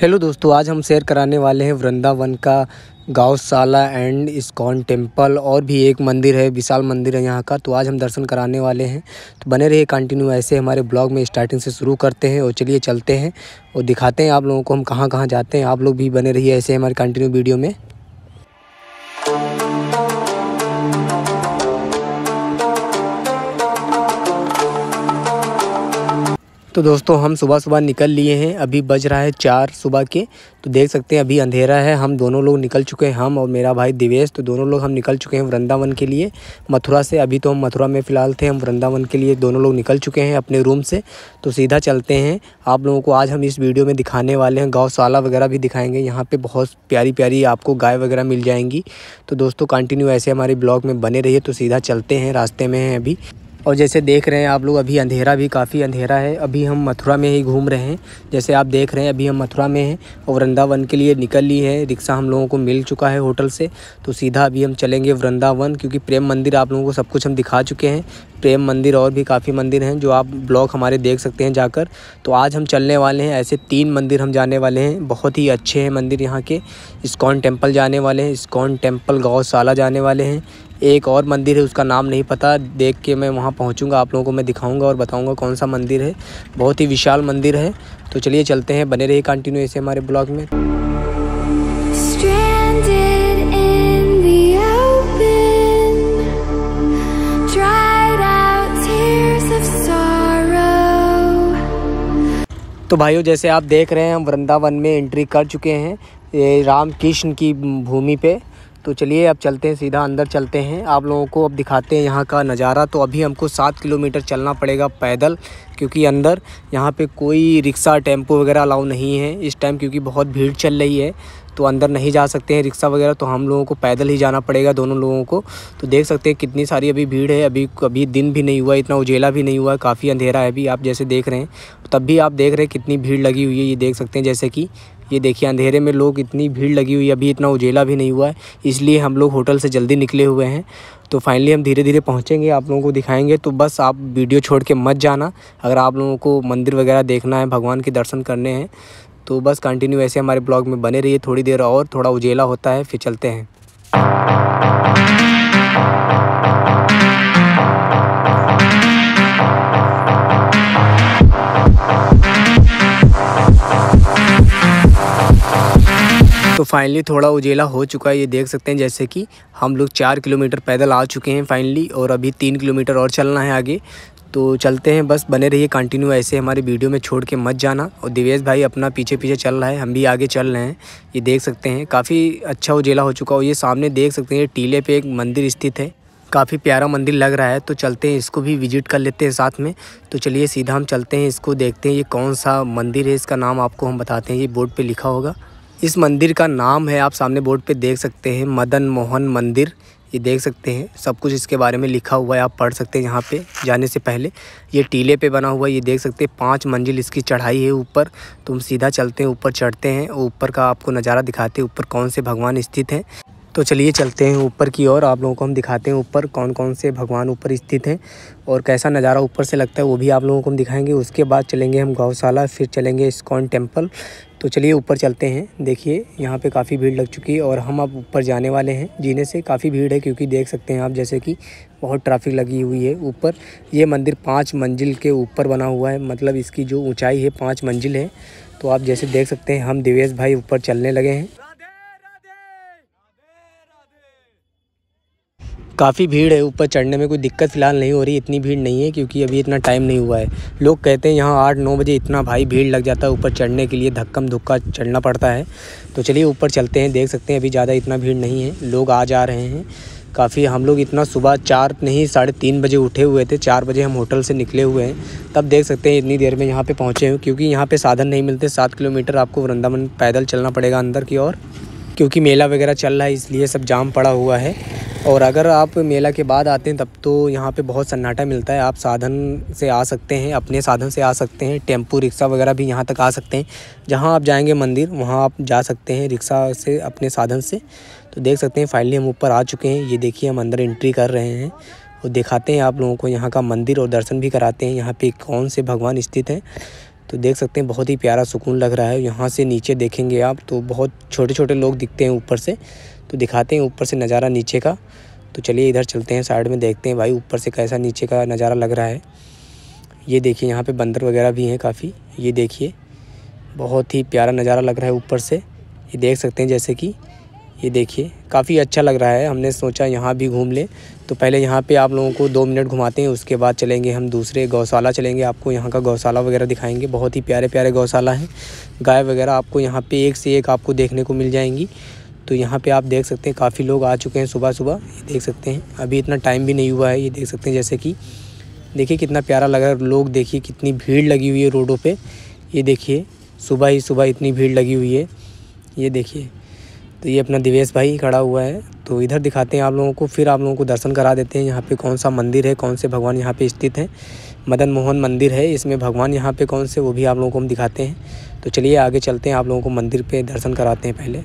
hello दोस्तों आज हम शेयर कराने वाले हैं वृंदावन का गौशाला एंड इस्कॉन टेम्पल और भी एक मंदिर है विशाल मंदिर है यहाँ का तो आज हम दर्शन कराने वाले हैं तो बने रहिए कंटिन्यू ऐसे हमारे ब्लॉग में स्टार्टिंग से शुरू करते हैं और चलिए चलते हैं और दिखाते हैं आप लोगों को हम कहाँ कहाँ जाते हैं आप लोग भी बने रहिए ऐसे हमारे कंटिन्यू वीडियो में तो दोस्तों हम सुबह सुबह निकल लिए हैं अभी बज रहा है चार सुबह के तो देख सकते हैं अभी अंधेरा है हम दोनों लोग निकल चुके हैं हम और मेरा भाई दिवेश तो दोनों लोग हम निकल चुके हैं वृंदावन के लिए मथुरा से अभी तो हम मथुरा में फ़िलहाल थे हम वृंदावन के लिए दोनों लोग निकल चुके हैं अपने रूम से तो सीधा चलते हैं आप लोगों को आज हम इस वीडियो में दिखाने वाले हैं गौशाला वगैरह भी दिखाएँगे यहाँ पर बहुत प्यारी प्यारी आपको गाय वगैरह मिल जाएंगी तो दोस्तों कंटिन्यू ऐसे हमारे ब्लॉग में बने रही तो सीधा चलते हैं रास्ते में हैं अभी और जैसे देख रहे हैं आप लोग अभी अंधेरा भी काफ़ी अंधेरा है अभी हम मथुरा में ही घूम रहे हैं जैसे आप देख रहे हैं अभी हम मथुरा में हैं और वृंदावन के लिए निकल ली है रिक्शा हम लोगों को मिल चुका है होटल से तो सीधा अभी हम चलेंगे वृंदावन क्योंकि प्रेम मंदिर आप लोगों को सब कुछ हम दिखा चुके हैं प्रेम मंदिर और भी काफ़ी मंदिर हैं जो आप ब्लॉग हमारे देख सकते हैं जाकर तो आज हम चलने वाले हैं ऐसे तीन मंदिर हम जाने वाले हैं बहुत ही अच्छे हैं मंदिर यहाँ के इस्कॉन टेम्पल जाने वाले हैं इस्कॉन टेम्पल गौशाला जाने वाले हैं एक और मंदिर है उसका नाम नहीं पता देख के मैं वहाँ पहुँचूँगा आप लोगों को मैं दिखाऊँगा और बताऊँगा कौन सा मंदिर है बहुत ही विशाल मंदिर है तो चलिए चलते हैं बने रहिए कंटिन्यू ऐसे हमारे ब्लॉग में तो भाइयों जैसे आप देख रहे हैं हम वृंदावन में एंट्री कर चुके हैं ये राम कृष्ण की भूमि पे तो चलिए अब चलते हैं सीधा अंदर चलते हैं आप लोगों को अब दिखाते हैं यहाँ का नज़ारा तो अभी हमको सात किलोमीटर चलना पड़ेगा पैदल क्योंकि अंदर यहाँ पे कोई रिक्शा टेम्पो वगैरह अलाउ नहीं है इस टाइम क्योंकि बहुत भीड़ चल रही है तो अंदर नहीं जा सकते हैं रिक्शा वगैरह तो हम लोगों को पैदल ही जाना पड़ेगा दोनों लोगों को तो देख सकते हैं कितनी सारी अभी भीड़ है अभी अभी दिन भी नहीं हुआ इतना उजेला भी नहीं हुआ काफ़ी अंधेरा है अभी आप जैसे देख रहे हैं तो तब भी आप देख रहे हैं कितनी भीड़ लगी हुई है ये देख सकते हैं जैसे कि ये देखिए अंधेरे में लोग इतनी भीड़ लगी हुई अभी इतना उजेला भी नहीं हुआ है इसलिए हम लोग होटल से जल्दी निकले हुए हैं तो फाइनली हम धीरे धीरे पहुँचेंगे आप लोगों को दिखाएंगे तो बस आप वीडियो छोड़ के मत जाना अगर आप लोगों को मंदिर वगैरह देखना है भगवान के दर्शन करने हैं तो बस कंटिन्यू ऐसे हमारे ब्लॉग में बने रहिए थोड़ी देर और थोड़ा उजेला होता है फिर चलते हैं तो फाइनली थोड़ा उजेला हो चुका है ये देख सकते हैं जैसे कि हम लोग चार किलोमीटर पैदल आ चुके हैं फाइनली और अभी तीन किलोमीटर और चलना है आगे तो चलते हैं बस बने रहिए कंटिन्यू ऐसे हमारे वीडियो में छोड़ के मत जाना और दिवेश भाई अपना पीछे पीछे चल रहा है हम भी आगे चल रहे हैं ये देख सकते हैं काफ़ी अच्छा उजेला हो चुका और ये सामने देख सकते हैं टीले पे एक मंदिर स्थित है काफ़ी प्यारा मंदिर लग रहा है तो चलते हैं इसको भी विजिट कर लेते हैं साथ में तो चलिए सीधा हम चलते हैं इसको देखते हैं ये कौन सा मंदिर है इसका नाम आपको हम बताते हैं ये बोर्ड पर लिखा होगा इस मंदिर का नाम है आप सामने बोर्ड पे देख सकते हैं मदन मोहन मंदिर ये देख सकते हैं सब कुछ इसके बारे में लिखा हुआ है आप पढ़ सकते हैं यहाँ पे जाने से पहले ये टीले पे बना हुआ है ये देख सकते हैं पाँच मंजिल इसकी चढ़ाई है ऊपर तुम सीधा चलते हैं ऊपर चढ़ते हैं ऊपर का आपको नज़ारा दिखाते हैं ऊपर कौन से भगवान स्थित हैं तो चलिए चलते हैं ऊपर की ओर आप लोगों को हम दिखाते हैं ऊपर कौन कौन से भगवान ऊपर स्थित हैं और कैसा नज़ारा ऊपर से लगता है वो भी आप लोगों को हम दिखाएंगे उसके बाद चलेंगे हम गौशाला फिर चलेंगे इस्कॉन टेम्पल तो चलिए ऊपर चलते हैं देखिए यहाँ पे काफ़ी भीड़ लग चुकी है और हम अब ऊपर जाने वाले हैं जीने से काफ़ी भीड़ है क्योंकि देख सकते हैं आप जैसे कि बहुत ट्रैफिक लगी हुई है ऊपर ये मंदिर पाँच मंजिल के ऊपर बना हुआ है मतलब इसकी जो ऊँचाई है पाँच मंजिल है तो आप जैसे देख सकते हैं हम दिवेश भाई ऊपर चलने लगे हैं काफ़ी भीड़ है ऊपर चढ़ने में कोई दिक्कत फ़िलहाल नहीं हो रही इतनी भीड़ नहीं है क्योंकि अभी इतना टाइम नहीं हुआ है लोग कहते हैं यहाँ आठ नौ बजे इतना भाई भीड़ लग जाता है ऊपर चढ़ने के लिए धक्कम धुक्का चढ़ना पड़ता है तो चलिए ऊपर चलते हैं देख सकते हैं अभी ज़्यादा इतना भीड़ नहीं है लोग आ जा रहे हैं काफ़ी हम लोग इतना सुबह चार नहीं साढ़े तीन बजे उठे हुए थे चार बजे हम होटल से निकले हुए हैं तब देख सकते हैं इतनी देर में यहाँ पे पहुँचे हैं क्योंकि यहाँ पे साधन नहीं मिलते सात किलोमीटर आपको वृंदावन पैदल चलना पड़ेगा अंदर की ओर क्योंकि मेला वगैरह चल रहा है इसलिए सब जाम पड़ा हुआ है और अगर आप मेला के बाद आते हैं तब तो यहाँ पे बहुत सन्नाटा मिलता है आप साधन से आ सकते हैं अपने साधन से आ सकते हैं टेम्पू रिक्शा वगैरह भी यहाँ तक आ सकते हैं जहाँ आप जाएंगे मंदिर वहाँ आप जा सकते हैं रिक्शा से अपने साधन से तो देख सकते हैं फाइनली हम ऊपर आ चुके हैं ये देखिए हम अंदर एंट्री कर रहे हैं और दिखाते हैं आप लोगों को यहाँ का मंदिर और दर्शन भी कराते हैं यहाँ पर कौन से भगवान स्थित हैं तो देख सकते हैं बहुत ही प्यारा सुकून लग रहा है यहाँ से नीचे देखेंगे आप तो बहुत छोटे छोटे लोग दिखते हैं ऊपर से तो दिखाते हैं ऊपर से नज़ारा नीचे का तो चलिए इधर चलते हैं साइड में देखते हैं भाई ऊपर से कैसा नीचे का नज़ारा लग रहा है ये देखिए यहाँ पर बंदर वगैरह भी हैं काफ़ी ये देखिए बहुत ही प्यारा नज़ारा लग रहा है ऊपर से ये देख सकते हैं जैसे कि ये देखिए काफ़ी अच्छा लग रहा है हमने सोचा यहाँ भी घूम लें तो पहले यहाँ पे आप लोगों को दो मिनट घुमाते हैं उसके बाद चलेंगे हम दूसरे गौशाला चलेंगे आपको यहाँ का गौशाला वगैरह दिखाएंगे बहुत ही प्यारे प्यारे गौशाला हैं गाय वगैरह आपको यहाँ पे एक से एक आपको देखने को मिल जाएंगी तो यहाँ पे आप देख सकते हैं काफ़ी लोग आ चुके हैं सुबह सुबह ये देख सकते हैं अभी इतना टाइम भी नहीं हुआ है ये देख सकते हैं जैसे कि देखिए कितना प्यारा लग रहा है लोग देखिए कितनी भीड़ लगी हुई है रोडों पर ये देखिए सुबह ही सुबह इतनी भीड़ लगी हुई है ये देखिए तो ये अपना दिवेश भाई खड़ा हुआ है तो इधर दिखाते हैं आप लोगों को फिर आप लोगों को दर्शन करा देते हैं यहाँ पे कौन सा मंदिर है कौन से भगवान यहाँ पे स्थित हैं मदन मोहन मंदिर है इसमें भगवान यहाँ पे कौन से वो भी आप लोगों को हम दिखाते हैं तो चलिए आगे चलते हैं आप लोगों को मंदिर पे दर्शन कराते हैं पहले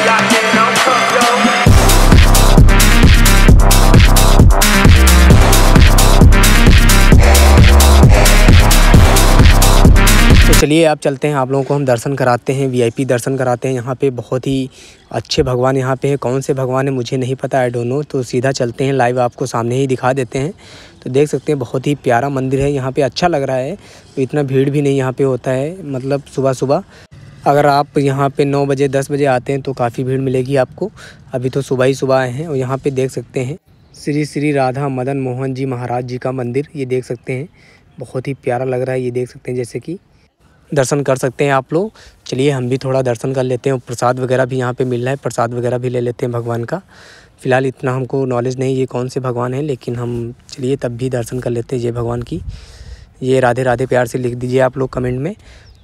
तो चलिए आप चलते हैं आप लोगों को हम दर्शन कराते हैं वीआईपी दर्शन कराते हैं यहाँ पे बहुत ही अच्छे भगवान यहाँ पे हैं कौन से भगवान है मुझे नहीं पता आई डोंट तो सीधा चलते हैं लाइव आपको सामने ही दिखा देते हैं तो देख सकते हैं बहुत ही प्यारा मंदिर है यहाँ पे अच्छा लग रहा है तो इतना भीड़ भी नहीं यहाँ पर होता है मतलब सुबह सुबह अगर आप यहाँ पे नौ बजे दस बजे आते हैं तो काफ़ी भीड़ मिलेगी आपको अभी तो सुबह ही सुबह आए हैं और यहाँ पे देख सकते हैं श्री श्री राधा मदन मोहन जी महाराज जी का मंदिर ये देख सकते हैं बहुत ही प्यारा लग रहा है ये देख सकते हैं जैसे कि दर्शन कर सकते हैं आप लोग चलिए हम भी थोड़ा दर्शन कर लेते हैं और प्रसाद वगैरह भी यहाँ पर मिल रहा है प्रसाद वगैरह भी ले लेते हैं भगवान का फ़िलहाल इतना हमको नॉलेज नहीं ये कौन से भगवान हैं लेकिन हम चलिए तब भी दर्शन कर लेते हैं जय भगवान की ये राधे राधे प्यार से लिख दीजिए आप लोग कमेंट में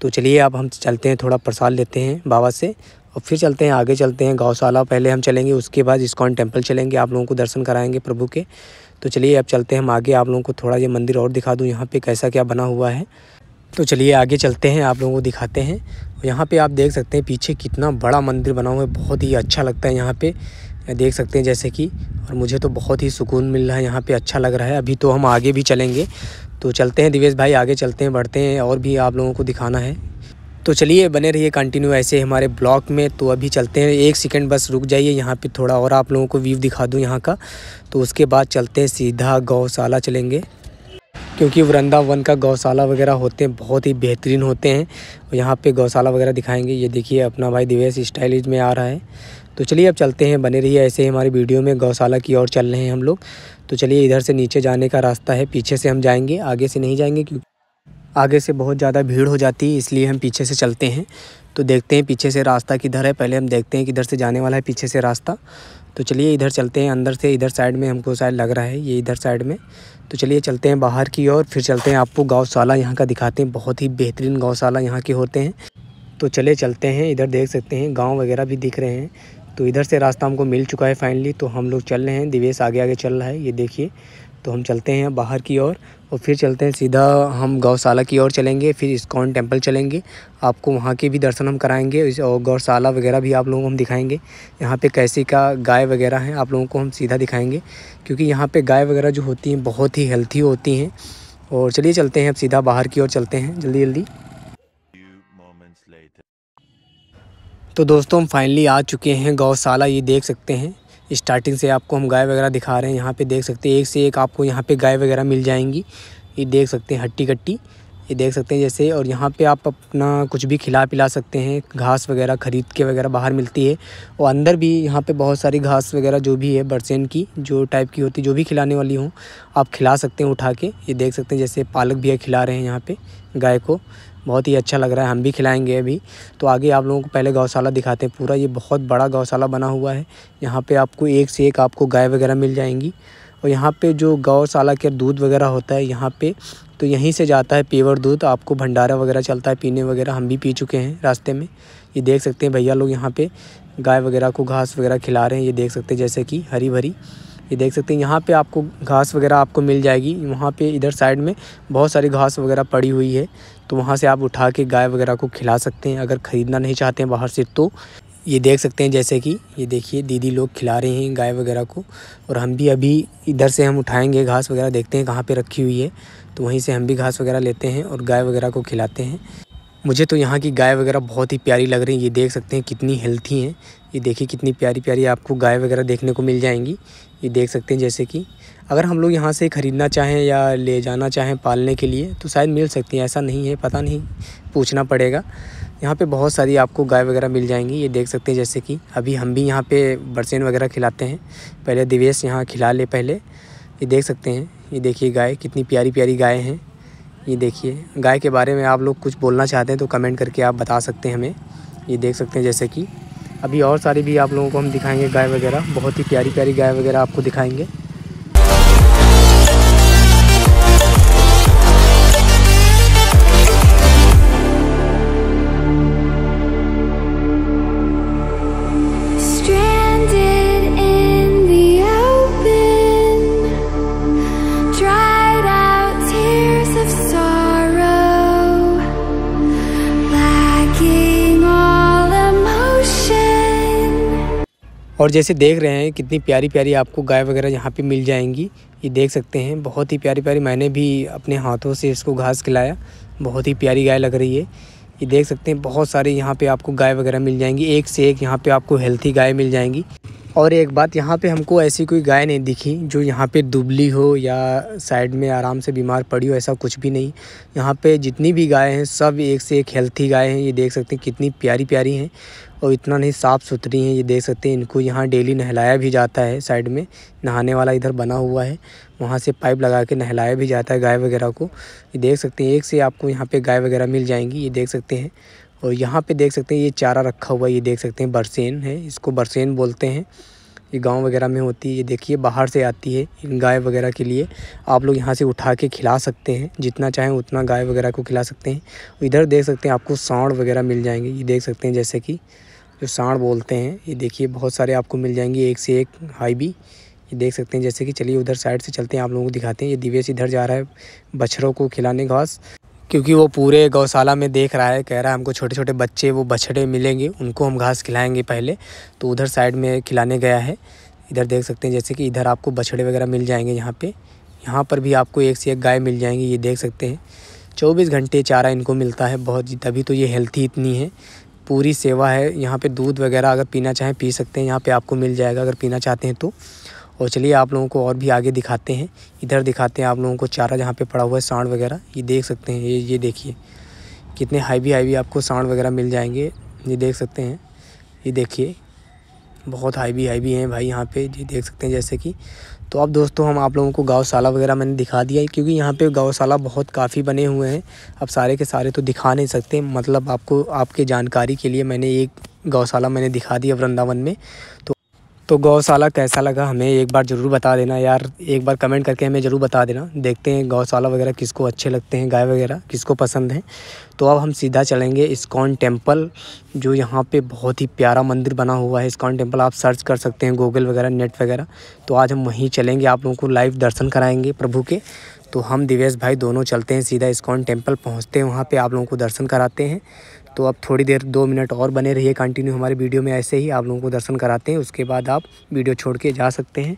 तो चलिए अब हम चलते हैं थोड़ा प्रसाद लेते हैं बाबा से और फिर चलते हैं आगे चलते हैं गौशाला पहले हम चलेंगे उसके बाद इस्कॉन टेम्पल चलेंगे आप लोगों को दर्शन कराएंगे प्रभु के तो चलिए अब चलते हैं हम आगे आप लोगों को थोड़ा ये मंदिर और दिखा दूँ यहाँ पर कैसा क्या बना हुआ है तो चलिए आगे चलते हैं आप लोगों को दिखाते हैं यहाँ पे आप देख सकते हैं पीछे कितना बड़ा मंदिर बना हुआ है बहुत ही अच्छा लगता है यहाँ पे देख सकते हैं जैसे कि और मुझे तो बहुत ही सुकून मिल रहा है यहाँ पे अच्छा लग रहा है अभी तो हम आगे भी चलेंगे तो चलते हैं दिवेश भाई आगे चलते हैं बढ़ते हैं और भी आप लोगों को दिखाना है तो चलिए बने रहिए कंटिन्यू ऐसे हमारे ब्लॉक में तो अभी चलते हैं एक सेकंड बस रुक जाइए यहाँ पे थोड़ा और आप लोगों को व्यू दिखा दूँ यहाँ का तो उसके बाद चलते हैं सीधा गौशाला चलेंगे क्योंकि वृंदावन का गौशाला वगैरह होते हैं बहुत ही बेहतरीन होते हैं यहाँ पर गौशाला वगैरह दिखाएँगे ये देखिए अपना भाई दिवेश स्टाइलिज में आ रहा है तो चलिए अब चलते हैं बने रहिए है, ऐसे ही हमारी वीडियो में गौशाला की ओर चल रहे हैं हम लोग तो चलिए इधर से नीचे जाने का रास्ता है पीछे से हम जाएंगे आगे से नहीं जाएंगे क्योंकि आगे से बहुत ज़्यादा भीड़ हो जाती है इसलिए हम पीछे से चलते हैं तो देखते हैं पीछे से रास्ता किधर है पहले हम देखते हैं किधर से जाने वाला है पीछे से रास्ता तो चलिए इधर चलते हैं अंदर से इधर साइड में हमको शायद लग रहा है ये इधर साइड में तो चलिए चलते हैं बाहर की ओर फिर चलते हैं आपको गौशाला यहाँ का दिखाते हैं बहुत ही बेहतरीन गौशाला यहाँ के होते हैं तो चले चलते हैं इधर देख सकते हैं गांव वगैरह भी दिख रहे हैं तो इधर से रास्ता हमको मिल चुका है फाइनली तो हम लोग चल रहे हैं दिवेश आगे आगे चल रहा है ये देखिए तो हम चलते हैं बाहर की ओर और, और फिर चलते हैं सीधा हम गौशाला की ओर चलेंगे फिर इस्कॉन टेम्पल चलेंगे आपको वहाँ के भी दर्शन हम कराएंगे और गौशाला वगैरह भी आप लोगों को हम दिखाएंगे यहाँ पे कैसी का गाय वगैरह हैं आप लोगों को हम सीधा दिखाएंगे क्योंकि यहाँ पे गाय वगैरह जो होती हैं बहुत ही हेल्थी होती हैं और चलिए चलते हैं अब सीधा बाहर की ओर चलते हैं जल्दी जल्दी तो दोस्तों हम फाइनली आ चुके हैं गौशाला ये देख सकते हैं स्टार्टिंग से आपको हम गाय वगैरह दिखा रहे हैं यहाँ पे देख सकते हैं एक से एक आपको यहाँ पे गाय वगैरह मिल जाएंगी ये देख सकते हैं हट्टी कट्टी ये देख सकते हैं जैसे और यहाँ पे आप अपना कुछ भी खिला पिला सकते हैं घास वगैरह ख़रीद के वगैरह बाहर मिलती है और अंदर भी यहाँ पे बहुत सारी घास वगैरह जो भी है बरसेन की जो टाइप की होती है जो भी खिलाने वाली हूँ आप खिला सकते हैं उठा के ये देख सकते हैं जैसे पालक भी खिला रहे हैं यहाँ पर गाय को बहुत ही अच्छा लग रहा है हम भी खिलाएँगे अभी तो आगे आप लोगों को पहले गौशाला दिखाते हैं पूरा ये बहुत बड़ा गौशाला बना हुआ है यहाँ पर आपको एक से एक आपको गाय वगैरह मिल जाएंगी और यहाँ पे जो गौशाला के दूध वगैरह होता है यहाँ पे तो यहीं से जाता है पेवर दूध आपको भंडारा वगैरह चलता है पीने वगैरह हम भी पी चुके हैं रास्ते में ये देख सकते हैं भैया लोग यहाँ पर गाय वगैरह को घास वगैरह खिला रहे हैं ये देख सकते हैं जैसे कि हरी भरी ये देख सकते हैं यहाँ पे आपको घास वगैरह आपको मिल जाएगी वहाँ पे इधर साइड में बहुत सारी घास वगैरह पड़ी हुई है तो वहाँ से आप उठा के गाय वगैरह को खिला सकते हैं अगर ख़रीदना नहीं चाहते हैं बाहर से तो ये देख सकते हैं जैसे कि ये देखिए दीदी लोग खिला रहे हैं गाय वगैरह को और हम भी अभी इधर से हम उठाएंगे घास वगैरह देखते हैं कहाँ पे रखी हुई है तो वहीं से हम भी घास वगैरह लेते हैं और गाय वगैरह को खिलाते हैं मुझे तो यहाँ की गाय वगैरह बहुत ही प्यारी लग रही है ये देख सकते हैं कितनी हेल्थी हैं ये देखिए कितनी प्यारी प्यारी आपको गाय वगैरह देखने को मिल जाएंगी ये देख सकते हैं जैसे कि अगर हम लोग यहाँ से ख़रीदना चाहें या ले जाना चाहें पालने के लिए तो शायद मिल सकती हैं ऐसा नहीं है पता नहीं पूछना पड़ेगा यहाँ पे बहुत सारी आपको गाय वगैरह मिल जाएंगी ये देख सकते हैं जैसे कि अभी हम भी यहाँ पे बरसेन वगैरह खिलाते हैं पहले दिवेश यहाँ खिला ले पहले ये देख सकते हैं ये देखिए गाय कितनी प्यारी प्यारी गाय हैं ये देखिए गाय के बारे में आप लोग कुछ बोलना चाहते हैं तो कमेंट करके आप बता सकते हैं हमें ये देख सकते हैं जैसे कि अभी और सारी भी आप लोगों को हम दिखाएंगे गाय वगैरह बहुत ही प्यारी प्यारी गाय वगैरह आपको दिखाएंगे और जैसे देख रहे हैं कितनी प्यारी प्यारी आपको गाय वगैरह यहाँ पे मिल जाएंगी ये देख सकते हैं बहुत ही प्यारी प्यारी मैंने भी अपने हाथों से इसको घास खिलाया बहुत ही प्यारी गाय लग रही है ये देख सकते हैं बहुत सारे यहाँ पे आपको गाय वगैरह मिल जाएंगी एक से एक यहाँ पे आपको हेल्थी गाय मिल जाएंगी और एक बात यहाँ पे हमको ऐसी कोई गाय नहीं दिखी जो यहाँ पे दुबली हो या साइड में आराम से बीमार पड़ी हो ऐसा कुछ भी नहीं यहाँ पे जितनी भी गाय हैं सब एक से एक हेल्थी गाय हैं ये देख सकते हैं कितनी प्यारी प्यारी हैं और इतना नहीं साफ़ सुथरी हैं ये देख सकते हैं इनको यहाँ डेली नहलाया भी जाता है साइड में नहाने वाला इधर बना हुआ है वहाँ से पाइप लगा के नहलाया भी जाता है गाय वगैरह को ये देख सकते हैं एक से आपको यहाँ पर गाय वगैरह मिल जाएंगी ये देख सकते हैं और यहाँ पे देख सकते हैं ये चारा रखा हुआ ये देख सकते हैं बरसेन है इसको बरसेन बोलते हैं ये गांव वगैरह में होती है ये देखिए बाहर से आती है गाय वगैरह के लिए आप लोग यहाँ से उठा के खिला सकते हैं जितना चाहें उतना गाय वगैरह को खिला सकते हैं इधर देख सकते हैं आपको सांड वगैरह मिल जाएंगे ये देख सकते हैं जैसे कि जो सांड बोलते हैं ये देखिए बहुत सारे आपको मिल जाएंगे एक से एक हाईबी ये देख सकते हैं जैसे कि चलिए उधर साइड से चलते हैं आप लोगों को दिखाते हैं ये दिवेश इधर जा रहा है बछड़ों को खिलाने घास क्योंकि वो पूरे गौशाला में देख रहा है कह रहा है हमको छोटे छोटे बच्चे वो बछड़े मिलेंगे उनको हम घास खिलाएंगे पहले तो उधर साइड में खिलाने गया है इधर देख सकते हैं जैसे कि इधर आपको बछड़े वगैरह मिल जाएंगे यहाँ पे यहाँ पर भी आपको एक से एक गाय मिल जाएंगी ये देख सकते हैं चौबीस घंटे चारा इनको मिलता है बहुत तभी तो ये हेल्थी इतनी है पूरी सेवा है यहाँ पर दूध वगैरह अगर पीना चाहें पी सकते हैं यहाँ पर आपको मिल जाएगा अगर पीना चाहते हैं तो और चलिए आप लोगों को और भी आगे दिखाते हैं इधर दिखाते हैं आप लोगों को चारा जहाँ पे पड़ा हुआ है सांड वगैरह ये देख सकते हैं ये ये देखिए कितने हाईवी हाईवी आपको साँड वगैरह मिल जाएंगे ये देख सकते हैं ये देखिए बहुत हाईवी हाईवी हैं भाई यहाँ पे ये देख सकते हैं जैसे कि तो अब दोस्तों हम आप लोगों को गौशाला वगैरह मैंने दिखा दिया है क्योंकि यहाँ पे गौशाला बहुत काफ़ी बने हुए हैं अब सारे के सारे तो दिखा नहीं सकते मतलब आपको आपके जानकारी के लिए मैंने एक गौशाला मैंने दिखा दी वृंदावन में तो तो गौशाला कैसा लगा हमें एक बार ज़रूर बता देना यार एक बार कमेंट करके हमें ज़रूर बता देना देखते हैं गौशाला वगैरह किसको अच्छे लगते हैं गाय वगैरह किसको पसंद हैं तो अब हम सीधा चलेंगे इस्कॉन टेम्पल जो यहाँ पे बहुत ही प्यारा मंदिर बना हुआ है इस्कॉन टेम्पल आप सर्च कर सकते हैं गूगल वगैरह नेट वगैरह तो आज हम वहीं चलेंगे आप लोगों को लाइव दर्शन कराएंगे प्रभु के तो हम दिवेश भाई दोनों चलते हैं सीधा इस्कॉन टेम्पल पहुँचते हैं वहाँ पर आप लोगों को दर्शन कराते हैं तो आप थोड़ी देर दो मिनट और बने रहिए कंटिन्यू हमारे वीडियो में ऐसे ही आप लोगों को दर्शन कराते हैं उसके बाद आप वीडियो छोड़ के जा सकते हैं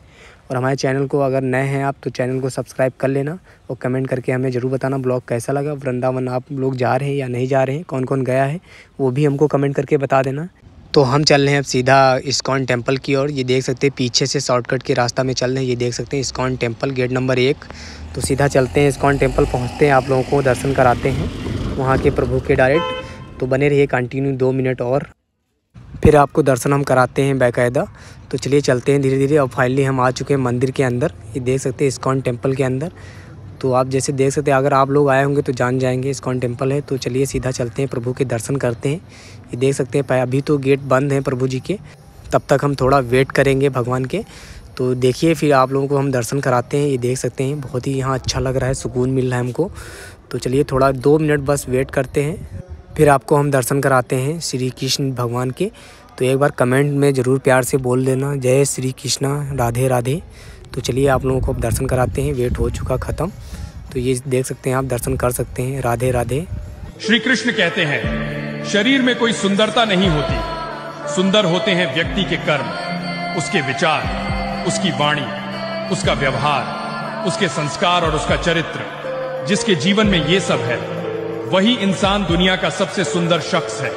और हमारे चैनल को अगर नए हैं आप तो चैनल को सब्सक्राइब कर लेना और कमेंट करके हमें ज़रूर बताना ब्लॉग कैसा लगा वृंदावन आप लोग जा रहे हैं या नहीं जा रहे हैं कौन कौन गया है वो भी हमको कमेंट करके बता देना तो हम चल रहे हैं अब सीधा इस्कॉन टेम्पल की ओर ये देख सकते हैं पीछे से शॉर्टकट के रास्ता में चल रहे हैं ये देख सकते हैं इस्कॉन टेम्पल गेट नंबर एक तो सीधा चलते हैं इस्कॉन टेम्पल पहुँचते हैं आप लोगों को दर्शन कराते हैं वहाँ के प्रभु के डायरेक्ट तो बने रहिए कंटिन्यू दो मिनट और फिर आपको दर्शन हम कराते हैं बाकायदा तो चलिए चलते हैं धीरे धीरे और फाइनली हम आ चुके हैं मंदिर के अंदर ये देख सकते हैं इस्कॉन टेम्पल के अंदर तो आप जैसे देख सकते हैं अगर आप लोग आए होंगे तो जान जाएंगे इस्कॉन टेम्पल है तो चलिए सीधा चलते हैं प्रभु के दर्शन करते हैं ये देख सकते हैं अभी तो गेट बंद हैं प्रभु जी के तब तक हम थोड़ा वेट करेंगे भगवान के तो देखिए फिर आप लोगों को हम दर्शन कराते हैं ये देख सकते हैं बहुत ही यहाँ अच्छा लग रहा है सुकून मिल रहा है हमको तो चलिए थोड़ा दो मिनट बस वेट करते हैं फिर आपको हम दर्शन कराते हैं श्री कृष्ण भगवान के तो एक बार कमेंट में ज़रूर प्यार से बोल देना जय श्री कृष्णा राधे राधे तो चलिए आप लोगों को अब दर्शन कराते हैं वेट हो चुका ख़त्म तो ये देख सकते हैं आप दर्शन कर सकते हैं राधे राधे श्री कृष्ण कहते हैं शरीर में कोई सुंदरता नहीं होती सुंदर होते हैं व्यक्ति के कर्म उसके विचार उसकी वाणी उसका व्यवहार उसके संस्कार और उसका चरित्र जिसके जीवन में ये सब है वही इंसान दुनिया का सबसे सुंदर शख्स है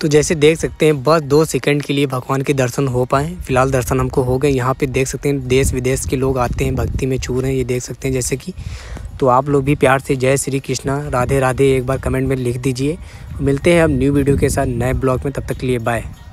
तो जैसे देख सकते हैं बस दो सेकंड के लिए भगवान के दर्शन हो पाए फिलहाल दर्शन हमको हो गए यहाँ पे देख सकते हैं देश विदेश के लोग आते हैं भक्ति में चूर हैं ये देख सकते हैं जैसे कि तो आप लोग भी प्यार से जय श्री कृष्णा राधे राधे एक बार कमेंट में लिख दीजिए मिलते हैं अब न्यू वीडियो के साथ नए ब्लॉग में तब तक के लिए बाय